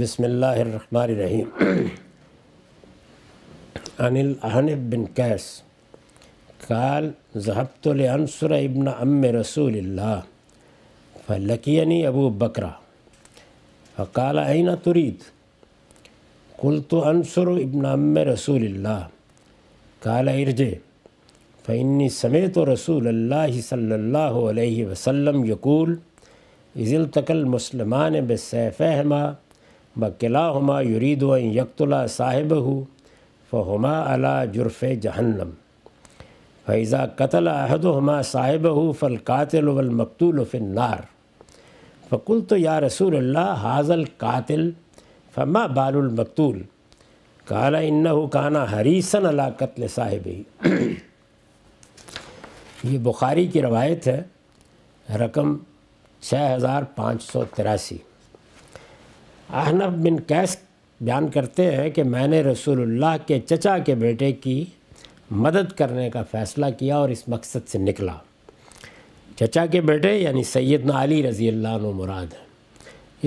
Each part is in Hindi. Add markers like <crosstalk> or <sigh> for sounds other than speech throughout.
बसमीम अनिल अहनब बिन कैस काल जहबतुलसर इबन अम रसूल फ़लकियनी अबू बकरा फ़काल आइना तुरीद कुल तो अनसर इबन अम रसूल काल इरज फ़ैनी समेत रसूल सल्ला वसम यकूल इज़िल तकल मुसलमान बसैफ़हमा बकिला हमा युरीद यकतला साहिब हो फुम अला जुर्फ़ जहन्नम फ़ैज़ा कतल अहद हमा साहिब हो फ़ल कातिल वलमकतूल फ़िन्नार फ़कुल तो या रसूल अल्लाह हाजल कातिल फ़मा बालमकतूल काला इन्ना काना हरीसन अला कत्ल साहिब <clears throat> ये बुखारी की रवायत है रकम छः हज़ार पाँच सौ तिरासी अहनब बिन कैस बयान करते हैं कि मैंने रसूलुल्लाह के चचा के बेटे की मदद करने का फ़ैसला किया और इस मकसद से निकला चचा के बेटे यानी सैदना अली रज़ी अल्लाह मुराद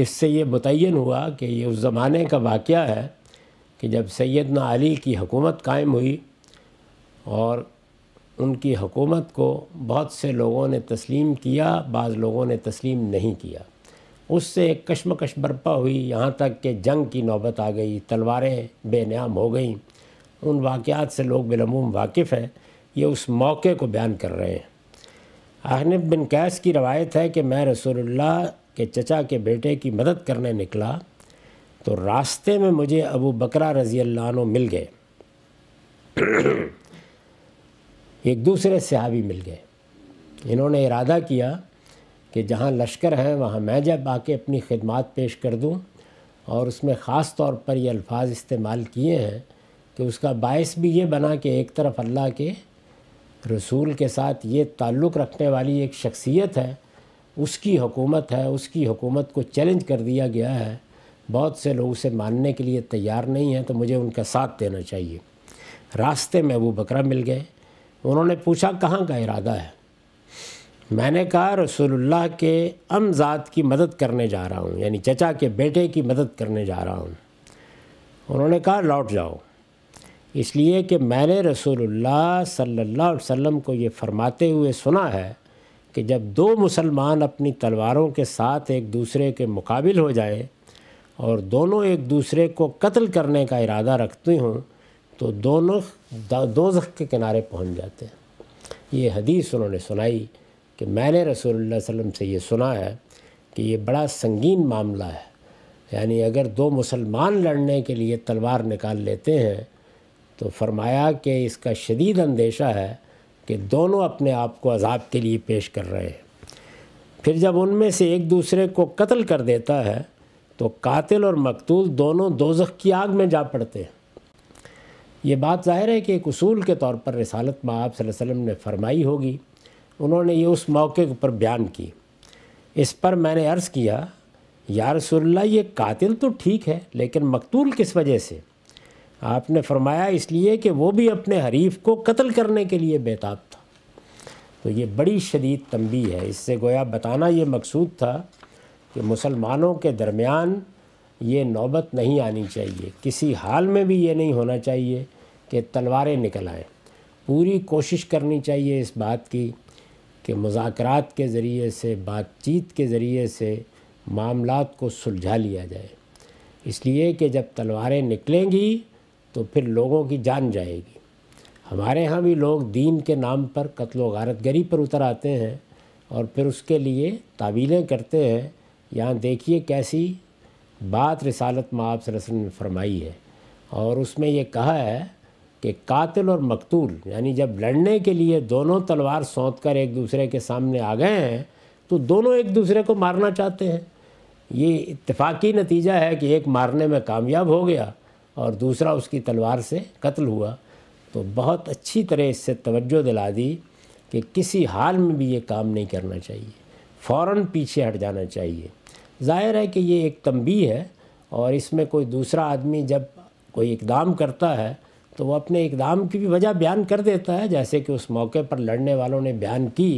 इससे ये मुतन हुआ कि ये उस ज़माने का वाक़ है कि जब सैदना अली की हकूमत कायम हुई और उनकी हकूमत को बहुत से लोगों ने तस्लीम किया बाज़ लोगों ने तस्लीम नहीं किया उससे एक कश्मकश बर्पा हुई यहाँ तक कि जंग की नौबत आ गई तलवारें बेनियाम हो गईं उन वाक़ात से लोग बिलमूम वाकिफ़ हैं ये उस मौके को बयान कर रहे हैं आहनब बिन कैस की रवायत है कि मैं रसोल्ला के चचा के बेटे की मदद करने निकला तो रास्ते में मुझे अबू बकरा रज़ी अल्लाह मिल गए एक दूसरे सहाबी मिल गए इन्होंने इरादा किया कि जहाँ लश्कर हैं वहाँ मैं जब आके अपनी खिदमत पेश कर दूँ और उसमें ख़ास तौर पर ये अल्फाज इस्तेमाल किए हैं कि उसका बायस भी ये बना कि एक तरफ अल्लाह के रसूल के साथ ये ताल्लुक़ रखने वाली एक शख्सियत है उसकी हुकूमत है उसकी हुकूमत को चैलेंज कर दिया गया है बहुत से लोग उसे मानने के लिए तैयार नहीं हैं तो मुझे उनका साथ देना चाहिए रास्ते में वो बकरा मिल गए उन्होंने पूछा कहाँ का इरादा है मैंने कहा रसूलुल्लाह के अमजाद की मदद करने जा रहा हूँ यानी चचा के बेटे की मदद करने जा रहा हूँ उन्होंने कहा लौट जाओ इसलिए कि मैंने रसूलुल्लाह सल्लल्लाहु अलैहि वसल्लम को ये फरमाते हुए सुना है कि जब दो मुसलमान अपनी तलवारों के साथ एक दूसरे के मुकाबिल हो जाए और दोनों एक दूसरे को कत्ल करने का इरादा रखते हों तो दोनों दो के किनारे पहुँच जाते हैं ये हदीस उन्होंने सुनाई कि मैंने रसूलुल्लाह वसम से ये सुना है कि ये बड़ा संगीन मामला है यानी अगर दो मुसलमान लड़ने के लिए तलवार निकाल लेते हैं तो फरमाया कि इसका शदीद अंदेशा है कि दोनों अपने आप को अजाब के लिए पेश कर रहे हैं फिर जब उनमें से एक दूसरे को कत्ल कर देता है तो कातिल और मकतूल दोनों दोजख की आग में जा पड़ते हैं ये बात ज़ाहिर है कि एक उसूल के तौर पर रसालत माँ आप वसम ने फरमाई होगी उन्होंने ये उस मौके पर ऊपर बयान की इस पर मैंने अर्ज़ किया या रसोल्ला ये कातिल तो ठीक है लेकिन मकतूल किस वजह से आपने फरमाया इसलिए कि वो भी अपने हरीफ को कत्ल करने के लिए बेताब था तो ये बड़ी शदीद तंबी है इससे गोया बताना ये मकसूद था कि मुसलमानों के दरमियान ये नौबत नहीं आनी चाहिए किसी हाल में भी ये नहीं होना चाहिए कि तलवारें निकल आएँ पूरी कोशिश करनी चाहिए इस बात की कि मुजाकरात के ज़रिए से बातचीत के ज़रिए से मामला को सुलझा लिया जाए इसलिए कि जब तलवारें निकलेंगी तो फिर लोगों की जान जाएगी हमारे यहाँ भी लोग दीन के नाम पर कत्लो गारत गरी पर उतर आते हैं और फिर उसके लिए तावीलें करते हैं यहाँ देखिए कैसी बात रिसालत में आप ने फरमाई है और उसमें ये कहा है कि कातिल और मकतूल यानी जब लड़ने के लिए दोनों तलवार सौंत कर एक दूसरे के सामने आ गए हैं तो दोनों एक दूसरे को मारना चाहते हैं ये इतफाक़ी नतीजा है कि एक मारने में कामयाब हो गया और दूसरा उसकी तलवार से कत्ल हुआ तो बहुत अच्छी तरह इससे तवज्जो दिला दी कि किसी हाल में भी ये काम नहीं करना चाहिए फ़ौर पीछे हट जाना चाहिए ज़ाहिर है कि ये एक तंबी है और इसमें कोई दूसरा आदमी जब कोई इकदाम करता है तो वो अपने इकदाम की भी वजह बयान कर देता है जैसे कि उस मौके पर लड़ने वालों ने बयान की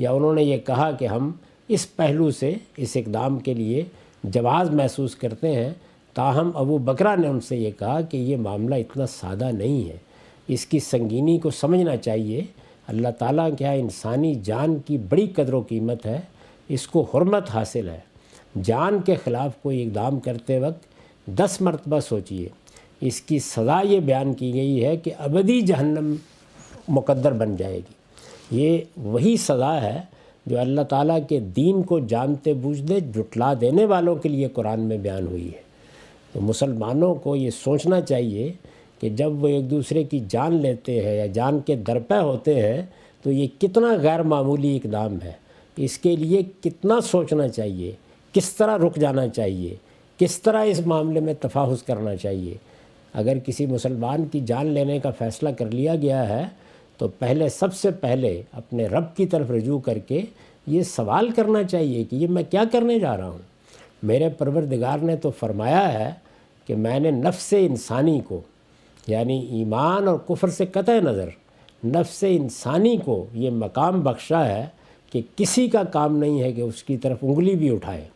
या उन्होंने ये कहा कि हम इस पहलू से इस इकदाम के लिए जवाब महसूस करते हैं ताहम अबू बकरा ने उनसे ये कहा कि ये मामला इतना सादा नहीं है इसकी संगीनी को समझना चाहिए अल्लाह ताला के यहाँ इंसानी जान की बड़ी कदर कीमत है इसको हरमत हासिल है जान के ख़िलाफ़ कोई इकदाम करते वक्त दस मरतबा सोचिए इसकी सज़ा ये बयान की गई है कि अबदी जहन्नम मुकद्दर बन जाएगी ये वही सज़ा है जो अल्लाह ताला के दीन को जानते बूझते जुटला देने वालों के लिए कुरान में बयान हुई है तो मुसलमानों को ये सोचना चाहिए कि जब वो एक दूसरे की जान लेते हैं या जान के दरपे होते हैं तो ये कितना गैर मामूली इकदाम है इसके लिए कितना सोचना चाहिए किस तरह रुक जाना चाहिए किस तरह इस मामले में तफाहुस करना चाहिए अगर किसी मुसलमान की जान लेने का फ़ैसला कर लिया गया है तो पहले सबसे पहले अपने रब की तरफ रजू करके ये सवाल करना चाहिए कि ये मैं क्या करने जा रहा हूँ मेरे परवरदिगार ने तो फरमाया है कि मैंने नफ्स इंसानी को यानी ईमान और कुफर से कत नज़र नफ्स इंसानी को ये मकाम बख्शा है कि किसी का काम नहीं है कि उसकी तरफ उंगली भी उठाए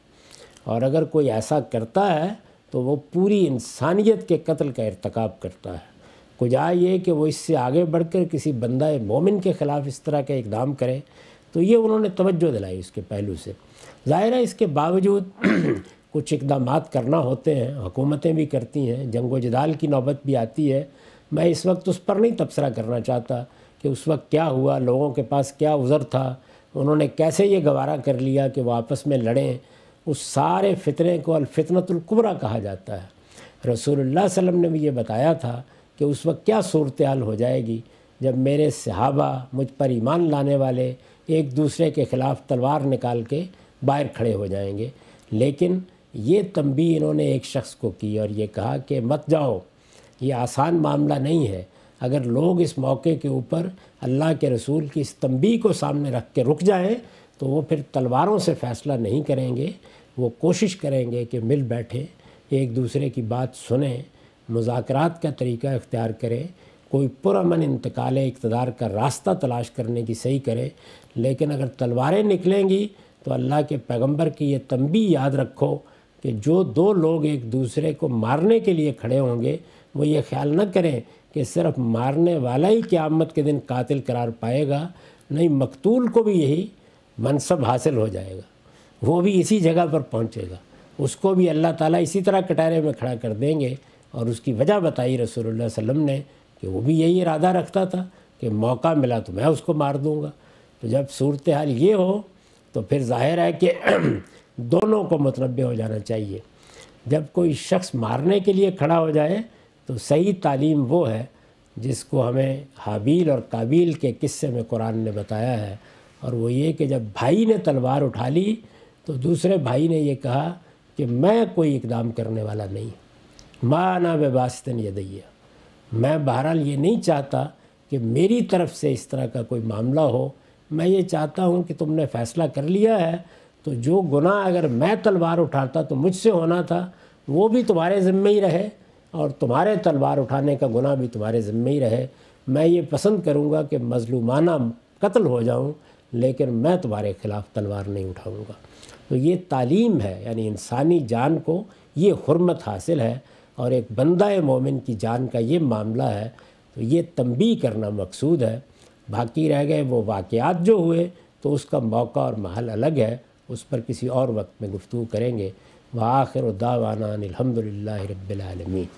और अगर कोई ऐसा करता है तो वो पूरी इंसानियत के कत्ल का इरतक करता है कुजा ये कि वो इससे आगे बढ़ कर किसी बंदा मोमिन के ख़िलाफ़ इस तरह का इकदाम करे तो ये उन्होंने तवज्जो दिलाई उसके पहलू से ज़ाहिर है इसके बावजूद <clears throat> कुछ इकदाम करना होते हैं हुकूमतें भी करती हैं जंग जदाल की नौबत भी आती है मैं इस वक्त उस पर नहीं तबसरा करना चाहता कि उस वक्त क्या हुआ लोगों के पास क्या उज़र था उन्होंने कैसे ये गवारा कर लिया कि वो आपस में लड़ें उस सारे फितने को अलफितनतुल्कुबरा कहा जाता है रसूलुल्लाह वसम ने भी ये बताया था कि उस वक्त क्या सूरत हाल हो जाएगी जब मेरे सहाबा मुझ पर ईमान लाने वाले एक दूसरे के ख़िलाफ़ तलवार निकाल के बाहर खड़े हो जाएंगे लेकिन ये तंबी इन्होंने एक शख्स को की और ये कहा कि मत जाओ ये आसान मामला नहीं है अगर लोग इस मौके के ऊपर अल्लाह के रसूल की इस तंबी को सामने रख के रुक जाएं तो वो फिर तलवारों से फ़ैसला नहीं करेंगे वो कोशिश करेंगे कि मिल बैठें एक दूसरे की बात सुने मुजाकरात का तरीका इख्तियार करें कोई पुरमन इंतकाल इकतदार का रास्ता तलाश करने की सही करे लेकिन अगर तलवारें निकलेंगी तो अल्लाह के पैगंबर की ये तंबी याद रखो कि जो दो लोग एक दूसरे को मारने के लिए खड़े होंगे वो ये ख्याल न करें कि सिर्फ मारने वाला ही क़्यामत के दिन कातिल करार पाएगा नहीं मकतूल को भी यही मनसब हासिल हो जाएगा वो भी इसी जगह पर पहुँचेगा उसको भी अल्लाह ताला इसी तरह कटारे में खड़ा कर देंगे और उसकी वजह बताई रसूलुल्लाह वसम ने कि वो भी यही इरादा रखता था कि मौका मिला तो मैं उसको मार दूँगा तो जब सूरत हाल ये हो तो फिर जाहिर है कि <clears throat> दोनों को मतलब हो जाना चाहिए जब कोई शख्स मारने के लिए खड़ा हो जाए तो सही तालीम वो है जिसको हमें हाबील और काबिल के किस्से में कुरान ने बताया है और वो ये कि जब भाई ने तलवार उठा ली तो दूसरे भाई ने ये कहा कि मैं कोई इकदाम करने वाला नहीं माना बेबास्तन ये दैया मैं बहरहाल ये नहीं चाहता कि मेरी तरफ से इस तरह का कोई मामला हो मैं ये चाहता हूँ कि तुमने फ़ैसला कर लिया है तो जो गुनाह अगर मैं तलवार उठाता तो मुझसे होना था वो भी तुम्हारे ज़िम्मे ही रहे और तुम्हारे तलवार उठाने का गुनाह भी तुम्हारे ज़िम्मे ही रहे मैं ये पसंद करूँगा कि मजलूमाना कत्ल हो जाऊँ लेकिन मैं तुम्हारे ख़िलाफ़ तलवार नहीं उठाऊँगा तो ये तालीम है यानी इंसानी जान को ये हरमत हासिल है और एक बंदा मोमिन की जान का ये मामला है तो ये तंबी करना मकसूद है बाकी रह गए वो वाक़ात जो हुए तो उसका मौका और महल अलग है उस पर किसी और वक्त में गुफ्तु करेंगे व आखिर उदावाना अलहमदिल्ला रबालमी